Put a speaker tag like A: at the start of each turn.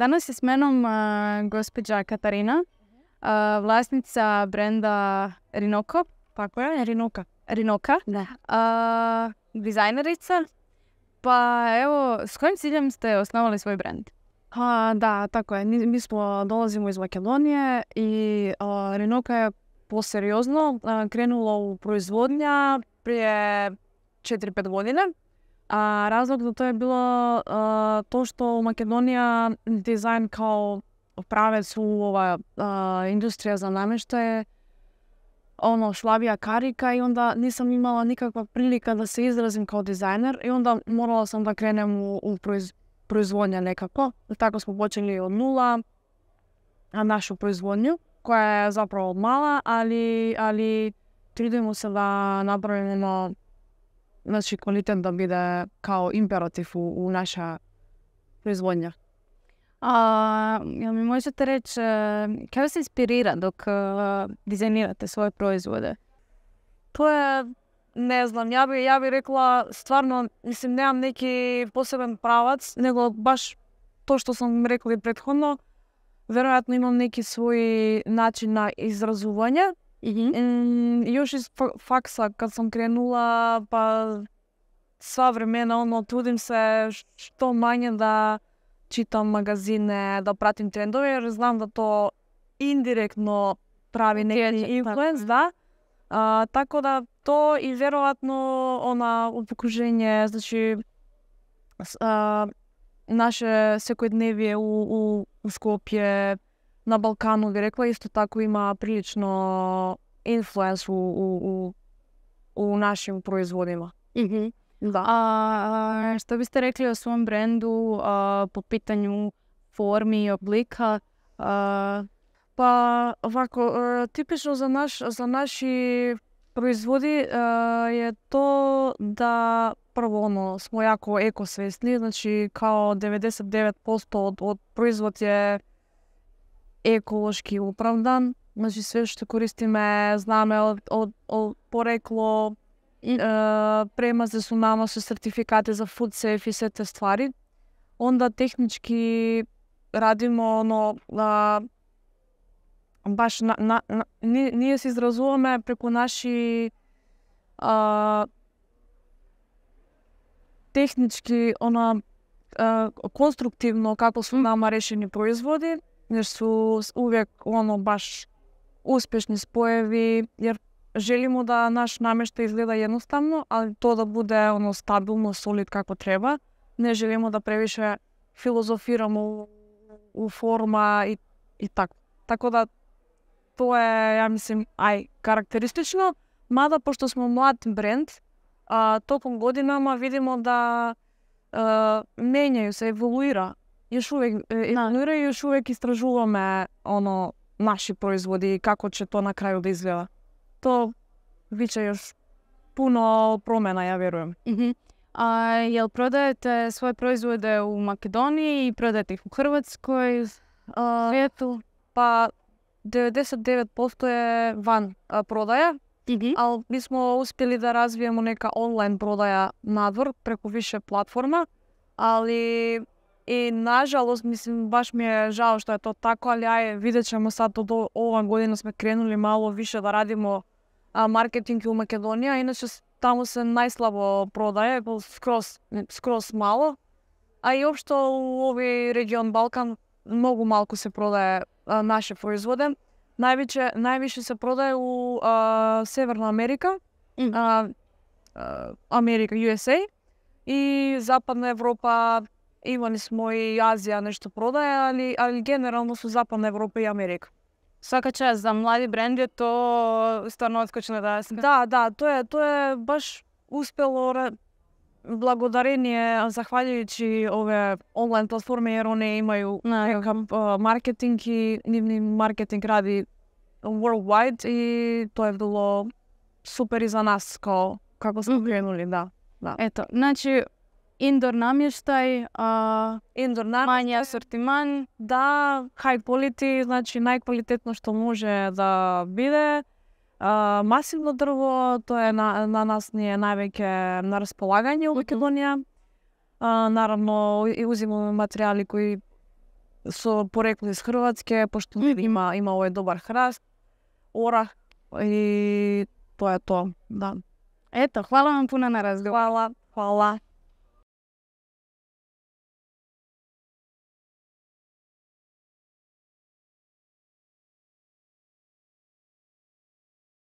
A: Danas je s menom eh, gospođa Katarina, eh, vlasnica brenda Rinoko. Tako je, Rinoka. Rinoka. Da. Eh, dizajnerica. Pa evo, s kojim ciljem ste osnovali svoj brend? da, tako je. Mi smo, dolazimo iz Makedonije i Rinoka je poseriozno krenula u proizvodnja prije 4-5 godina. А, разлог за тоа е било а, тоа што Македонија дизајн као правец у ова а, индустрија за намештај оно слабија карика и онда не сам имала никаква прилика да се изразим као дизајнер и онда морала сам да кренем у, у произ, производња некако. Така смо почели од нула а нашу производњу која е заправо од мала, али али тридуемо се да направиме на значи квалитет да биде као императив у, у наша производња. А, ја ми можете да реч, кај се инспирира док а, дизајнирате своје производе? Тоа е, не знам, ја би, ја би рекла, стварно, мислим, неам неки посебен правац, него баш тоа што сум рекла и предходно, веројатно имам неки свој начин на изразување, Још из факса, кога сам кренула, па сва времена, оно, трудим се што мање да читам магазине, да пратим трендови, јер знам да то индиректно прави некој така инфлуенс, да. А, тако да то и веројатно она обкружење, значи а, наше секојдневие у, у, у Скопје, na Balkanu bi rekla isto tako ima prilično influence u, u, u, našim proizvodima. Mm-hmm. Da. A, što biste rekli o svom brendu po pitanju formi i oblika? Pa ovako, e, tipično za, naš, za naši proizvodi e, je to da prvo ono, smo jako ekosvjesni, znači kao 99% od, od proizvod je еколошки оправдан. Значи све што користиме знаме од, од, од порекло е, према се сунама нама со сертификати за food safe и сете ствари. Онда технички радиме оно а, баш на, на, на ние, ние се изразуваме преку наши а, технички она конструктивно како се нама решени производи не су увек оно баш успешни споеви, јер желимо да наш намештај изгледа едноставно, а то да буде оно стабилно, солид како треба. Не желимо да превише филозофирамо у, у форма и, и така. Така да тоа е, ја мислим, ај, карактеристично, мада пошто сме млад бренд, а, током годинама видимо да а, менјају се, еволуира još uvijek e, ignoriraju, još uvijek istražujemo ono, naši proizvodi i kako će to na kraju da izgleda. To bit će još puno promjena, ja vjerujem. Mhm. A jel prodajete svoje proizvode u Makedoniji i prodajete ih u Hrvatskoj, u svijetu? Pa 99% je van prodaja, mhm. ali mi smo uspjeli da razvijemo neka online prodaja nadvor preko više platforma, ali И нажалост, мислим, баш ми е жал што е тоа така, али ај видечеме сад од ова година сме кренули мало више да радимо а, маркетинг у Македонија, иначе таму се најслабо продаје, скрос, скрос мало. А и општо у овој регион Балкан многу малку се продаје а, наше производе. Највише, највише се продаје у а, Северна Америка, а, а, Америка, USA и Западна Европа, имали смо и Азија нешто продаја, али, али генерално со Западна Европа и Америка. Свака чест за млади бренди то стварно отскочено да се. Да, да, тоа е тоа е баш успело благодарение захваљувајќи ове онлайн платформи ер они имају некакав маркетинг и нивни маркетинг ради worldwide и тоа е било супер и за нас како како сме кренули, да. Да. Ето, значи индор намештај, а, индор намештај, асортиман, да, high полити, значи најквалитетно што може да биде. А, масивно дрво, тоа е на, на нас ни е највеќе на располагање во Македонија. А, наравно, и узимаме материјали кои со порекло из Хрватске, пошто mm -hmm. има има овој добар храст, орах и тоа е тоа, да. Ето, хвала вам пуна на разговор. Хвала, хвала.